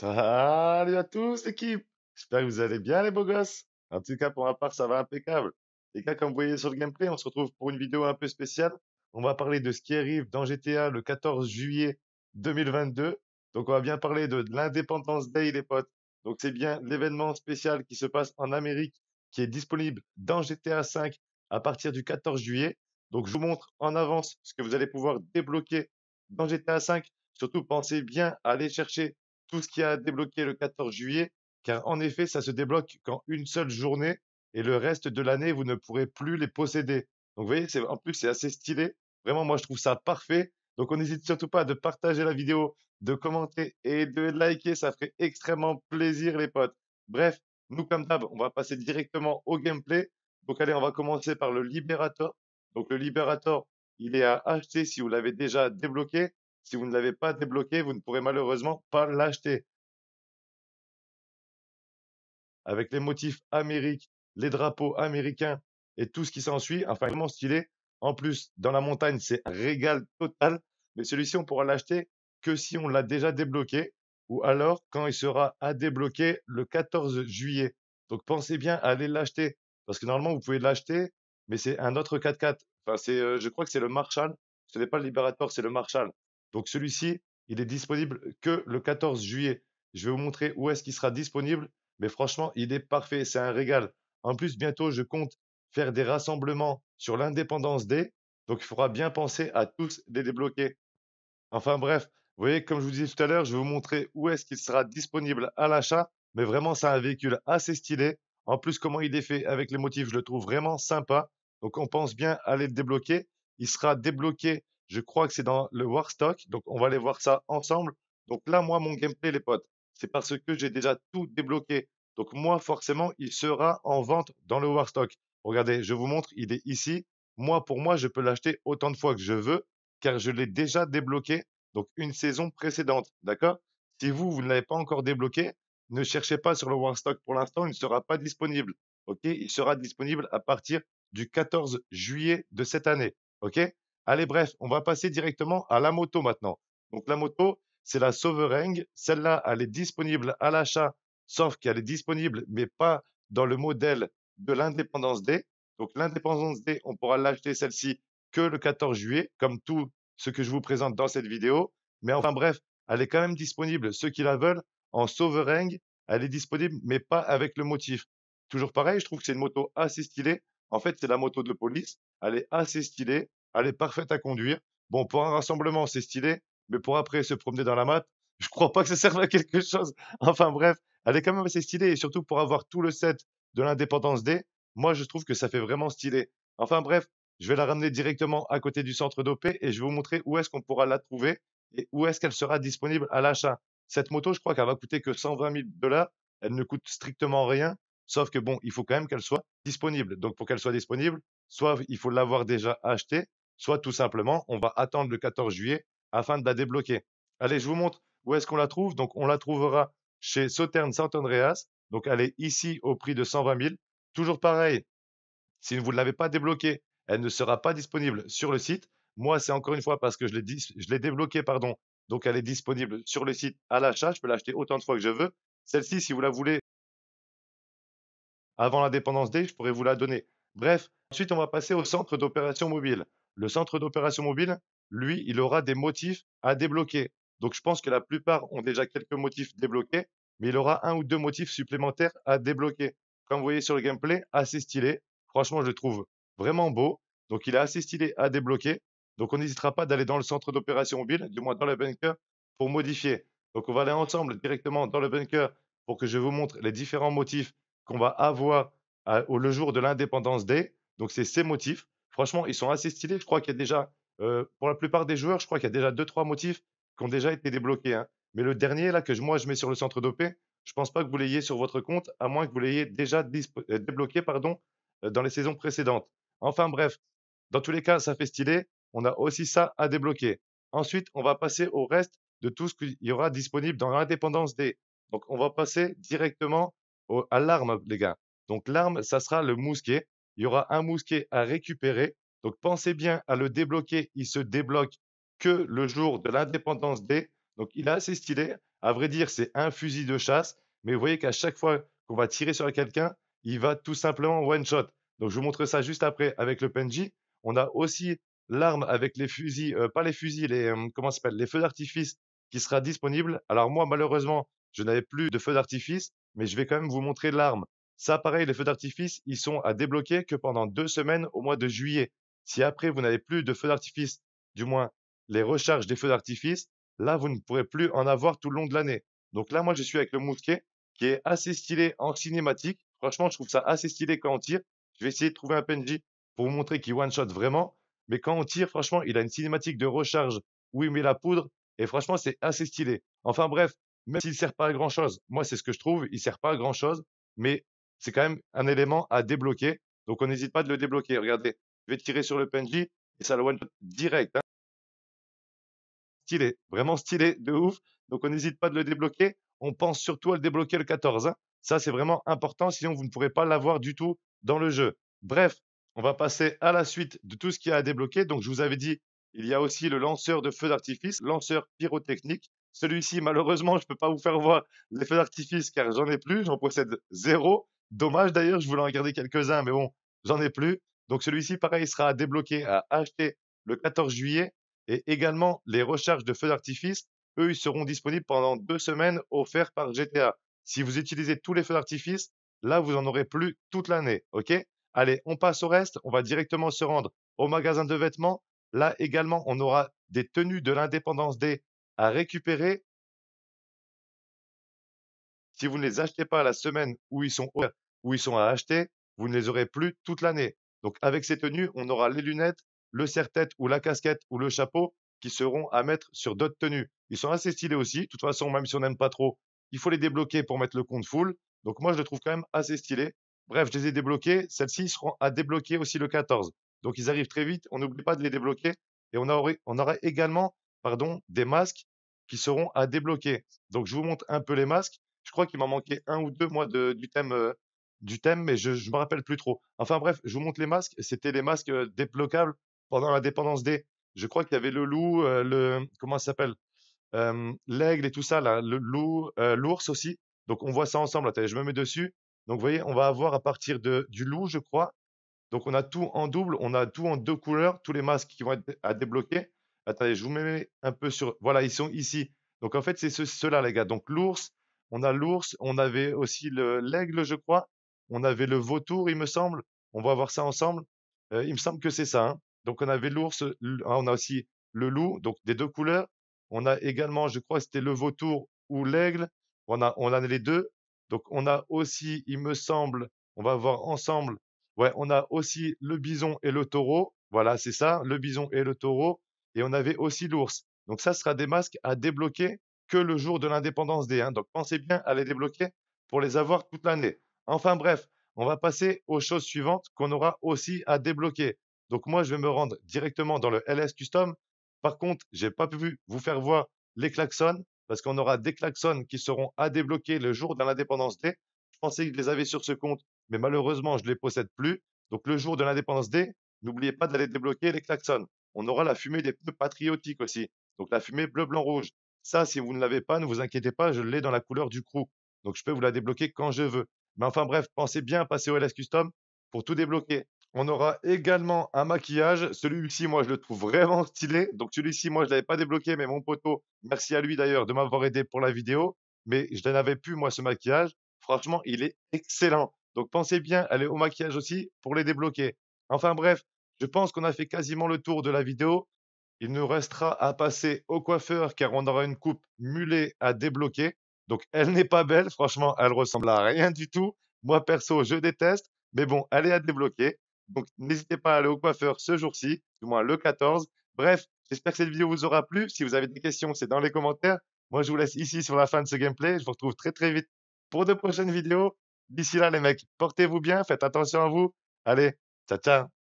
Salut à tous l'équipe J'espère que vous allez bien les beaux gosses En tout cas pour ma part ça va impeccable. Les gars comme vous voyez sur le gameplay on se retrouve pour une vidéo un peu spéciale. On va parler de ce qui arrive dans GTA le 14 juillet 2022. Donc on va bien parler de, l'Independence l'Indépendance Day les potes. Donc c'est bien l'événement spécial qui se passe en Amérique qui est disponible dans GTA 5 à partir du 14 juillet. Donc je vous montre en avance ce que vous allez pouvoir débloquer dans GTA 5. Surtout pensez bien à aller chercher tout ce qui a débloqué le 14 juillet, car en effet, ça se débloque qu'en une seule journée et le reste de l'année, vous ne pourrez plus les posséder. Donc, vous voyez, c'est, en plus, c'est assez stylé. Vraiment, moi, je trouve ça parfait. Donc, on n'hésite surtout pas de partager la vidéo, de commenter et de liker. Ça ferait extrêmement plaisir, les potes. Bref, nous, comme d'hab, on va passer directement au gameplay. Donc, allez, on va commencer par le Liberator. Donc, le Liberator, il est à acheter si vous l'avez déjà débloqué. Si vous ne l'avez pas débloqué, vous ne pourrez malheureusement pas l'acheter. Avec les motifs Amérique, les drapeaux américains et tout ce qui s'ensuit, enfin, vraiment stylé. En plus, dans la montagne, c'est régal total. Mais celui-ci, on pourra l'acheter que si on l'a déjà débloqué ou alors quand il sera à débloquer le 14 juillet. Donc pensez bien à aller l'acheter parce que normalement vous pouvez l'acheter, mais c'est un autre 4x4. Euh, je crois que c'est le Marshall. Ce n'est pas le Liberator, c'est le Marshall. Donc celui-ci, il est disponible que le 14 juillet. Je vais vous montrer où est-ce qu'il sera disponible. Mais franchement, il est parfait. C'est un régal. En plus, bientôt, je compte faire des rassemblements sur l'indépendance des. Donc, il faudra bien penser à tous les débloquer. Enfin, bref, vous voyez, comme je vous disais tout à l'heure, je vais vous montrer où est-ce qu'il sera disponible à l'achat. Mais vraiment, c'est un véhicule assez stylé. En plus, comment il est fait avec les motifs, je le trouve vraiment sympa. Donc, on pense bien à les débloquer. Il sera débloqué je crois que c'est dans le Warstock. Donc, on va aller voir ça ensemble. Donc là, moi, mon gameplay, les potes, c'est parce que j'ai déjà tout débloqué. Donc moi, forcément, il sera en vente dans le Warstock. Regardez, je vous montre, il est ici. Moi, pour moi, je peux l'acheter autant de fois que je veux, car je l'ai déjà débloqué, donc une saison précédente, d'accord Si vous, vous ne l'avez pas encore débloqué, ne cherchez pas sur le Warstock pour l'instant, il ne sera pas disponible, ok Il sera disponible à partir du 14 juillet de cette année, ok Allez, bref, on va passer directement à la moto maintenant. Donc la moto, c'est la Sovereign. Celle-là, elle est disponible à l'achat, sauf qu'elle est disponible, mais pas dans le modèle de l'indépendance D. Donc l'indépendance D, on pourra l'acheter celle-ci que le 14 juillet, comme tout ce que je vous présente dans cette vidéo. Mais enfin bref, elle est quand même disponible, ceux qui la veulent, en Sovereign. Elle est disponible, mais pas avec le motif. Toujours pareil, je trouve que c'est une moto assez stylée. En fait, c'est la moto de police. Elle est assez stylée elle est parfaite à conduire. Bon, pour un rassemblement, c'est stylé, mais pour après se promener dans la mat, je crois pas que ça serve à quelque chose. Enfin bref, elle est quand même assez stylée, et surtout pour avoir tout le set de l'indépendance D, moi je trouve que ça fait vraiment stylé. Enfin bref, je vais la ramener directement à côté du centre d'OP et je vais vous montrer où est-ce qu'on pourra la trouver et où est-ce qu'elle sera disponible à l'achat. Cette moto, je crois qu'elle va coûter que 120 000 dollars. Elle ne coûte strictement rien, sauf que bon, il faut quand même qu'elle soit disponible. Donc pour qu'elle soit disponible, soit il faut l'avoir déjà achetée, soit tout simplement, on va attendre le 14 juillet afin de la débloquer. Allez, je vous montre où est-ce qu'on la trouve. Donc, on la trouvera chez Sauternes Sant'Andreas. Donc, elle est ici au prix de 120 000. Toujours pareil, si vous ne l'avez pas débloquée, elle ne sera pas disponible sur le site. Moi, c'est encore une fois parce que je l'ai débloquée, pardon. Donc, elle est disponible sur le site à l'achat. Je peux l'acheter autant de fois que je veux. Celle-ci, si vous la voulez avant l'indépendance D, je pourrais vous la donner. Bref, ensuite, on va passer au centre d'opération mobile. Le centre d'opération mobile, lui, il aura des motifs à débloquer. Donc je pense que la plupart ont déjà quelques motifs débloqués, mais il aura un ou deux motifs supplémentaires à débloquer. Comme vous voyez sur le gameplay, assez stylé. Franchement, je le trouve vraiment beau. Donc il est assez stylé à débloquer. Donc on n'hésitera pas d'aller dans le centre d'opération mobile, du moins dans le bunker, pour modifier. Donc on va aller ensemble directement dans le bunker pour que je vous montre les différents motifs qu'on va avoir euh, au, le jour de l'indépendance des. Donc c'est ces motifs. Franchement, ils sont assez stylés. Je crois qu'il y a déjà, pour la plupart des joueurs, je crois qu'il y a déjà deux, trois motifs qui ont déjà été débloqués. Hein. Mais le dernier, là, que moi, je mets sur le centre dopé, je ne pense pas que vous l'ayez sur votre compte, à moins que vous l'ayez déjà euh, débloqué pardon, dans les saisons précédentes. Enfin, bref, dans tous les cas, ça fait stylé. On a aussi ça à débloquer. Ensuite, on va passer au reste de tout ce qu'il y aura disponible dans l'indépendance D. Donc, on va passer directement à l'arme, les gars. Donc, l'arme, ça sera le mousquet. Il y aura un mousquet à récupérer. Donc pensez bien à le débloquer. Il se débloque que le jour de l'indépendance D. Donc il est assez stylé. À vrai dire, c'est un fusil de chasse. Mais vous voyez qu'à chaque fois qu'on va tirer sur quelqu'un, il va tout simplement one shot. Donc je vous montre ça juste après avec le Penji. On a aussi l'arme avec les fusils, euh, pas les fusils, les euh, comment s'appelle, les feux d'artifice qui sera disponible. Alors moi malheureusement, je n'avais plus de feux d'artifice, mais je vais quand même vous montrer l'arme. Ça, pareil, les feux d'artifice, ils sont à débloquer que pendant deux semaines au mois de juillet. Si après, vous n'avez plus de feux d'artifice, du moins les recharges des feux d'artifice, là, vous ne pourrez plus en avoir tout le long de l'année. Donc là, moi, je suis avec le mousquet qui est assez stylé en cinématique. Franchement, je trouve ça assez stylé quand on tire. Je vais essayer de trouver un PNJ pour vous montrer qu'il one-shot vraiment. Mais quand on tire, franchement, il a une cinématique de recharge où il met la poudre. Et franchement, c'est assez stylé. Enfin bref, même s'il ne sert pas à grand-chose, moi, c'est ce que je trouve, il ne sert pas à grand-chose. Mais c'est quand même un élément à débloquer. Donc on n'hésite pas de le débloquer. Regardez, je vais tirer sur le PNJ et ça le one shot direct. Hein. Stylé, vraiment stylé, de ouf. Donc on n'hésite pas de le débloquer. On pense surtout à le débloquer le 14. Hein. Ça, c'est vraiment important, sinon vous ne pourrez pas l'avoir du tout dans le jeu. Bref, on va passer à la suite de tout ce qu'il y a à débloquer. Donc je vous avais dit, il y a aussi le lanceur de feux d'artifice, lanceur pyrotechnique. Celui-ci, malheureusement, je ne peux pas vous faire voir les feux d'artifice car j'en ai plus, j'en possède zéro. Dommage d'ailleurs, je voulais en garder quelques-uns, mais bon, j'en ai plus. Donc celui-ci, pareil, sera débloqué à acheter le 14 juillet. Et également, les recharges de feux d'artifice, eux, ils seront disponibles pendant deux semaines offerts par GTA. Si vous utilisez tous les feux d'artifice, là, vous en aurez plus toute l'année. OK Allez, on passe au reste. On va directement se rendre au magasin de vêtements. Là également, on aura des tenues de l'indépendance des à récupérer si vous ne les achetez pas la semaine où ils sont où ils sont à acheter, vous ne les aurez plus toute l'année. Donc avec ces tenues, on aura les lunettes, le serre-tête ou la casquette ou le chapeau qui seront à mettre sur d'autres tenues. Ils sont assez stylés aussi. De toute façon, même si on n'aime pas trop, il faut les débloquer pour mettre le compte full. Donc moi, je les trouve quand même assez stylé. Bref, je les ai débloqués. Celles-ci seront à débloquer aussi le 14. Donc ils arrivent très vite. On n'oublie pas de les débloquer. Et on aura, on aura également pardon, des masques qui seront à débloquer. Donc je vous montre un peu les masques. Je crois qu'il m'en manquait un ou deux, moi, du thème. Euh, du thème, mais je ne me rappelle plus trop. Enfin bref, je vous montre les masques. C'était les masques euh, débloquables pendant la dépendance D. Je crois qu'il y avait le loup, euh, le comment ça s'appelle, l'aigle et tout ça le loup, l'ours aussi. Donc on voit ça ensemble. Attendez, je me mets dessus. Donc vous voyez, on va avoir à partir de, du loup, je crois. Donc on a tout en double, on a tout en deux couleurs, tous les masques qui vont être à débloquer. Attendez, je vous mets un peu sur. Voilà, ils sont ici. Donc en fait, c'est ceux-là, les gars. Donc l'ours, on a l'ours, on avait aussi l'aigle, je crois. On avait le vautour, il me semble. On va voir ça ensemble. Euh, il me semble que c'est ça. Hein. Donc on avait l'ours, ah, on a aussi le loup, donc des deux couleurs. On a également, je crois, c'était le vautour ou l'aigle. On a, a les deux. Donc on a aussi, il me semble, on va voir ensemble. Ouais, on a aussi le bison et le taureau. Voilà, c'est ça, le bison et le taureau. Et on avait aussi l'ours. Donc ça sera des masques à débloquer que le jour de l'indépendance D. Donc pensez bien à les débloquer pour les avoir toute l'année. Enfin bref, on va passer aux choses suivantes qu'on aura aussi à débloquer. Donc moi, je vais me rendre directement dans le LS Custom. Par contre, je n'ai pas pu vous faire voir les klaxons parce qu'on aura des klaxons qui seront à débloquer le jour de l'indépendance D. Je pensais que je les avais sur ce compte, mais malheureusement, je ne les possède plus. Donc le jour de l'indépendance D, n'oubliez pas d'aller débloquer les klaxons. On aura la fumée des pneus patriotiques aussi. Donc la fumée bleu, blanc, rouge. Ça, si vous ne l'avez pas, ne vous inquiétez pas, je l'ai dans la couleur du crew. Donc, je peux vous la débloquer quand je veux. Mais enfin, bref, pensez bien à passer au LS Custom pour tout débloquer. On aura également un maquillage. Celui-ci, moi, je le trouve vraiment stylé. Donc, celui-ci, moi, je ne l'avais pas débloqué, mais mon poteau, merci à lui d'ailleurs de m'avoir aidé pour la vidéo. Mais je n'en avais plus, moi, ce maquillage. Franchement, il est excellent. Donc, pensez bien à aller au maquillage aussi pour les débloquer. Enfin, bref, je pense qu'on a fait quasiment le tour de la vidéo. Il nous restera à passer au coiffeur car on aura une coupe mulet à débloquer. Donc elle n'est pas belle, franchement, elle ressemble à rien du tout. Moi perso, je déteste, mais bon, allez est à débloquer. Donc n'hésitez pas à aller au coiffeur ce jour-ci, du moins le 14. Bref, j'espère que cette vidéo vous aura plu. Si vous avez des questions, c'est dans les commentaires. Moi, je vous laisse ici sur la fin de ce gameplay. Je vous retrouve très très vite pour de prochaines vidéos. D'ici là, les mecs, portez-vous bien, faites attention à vous. Allez, ciao ciao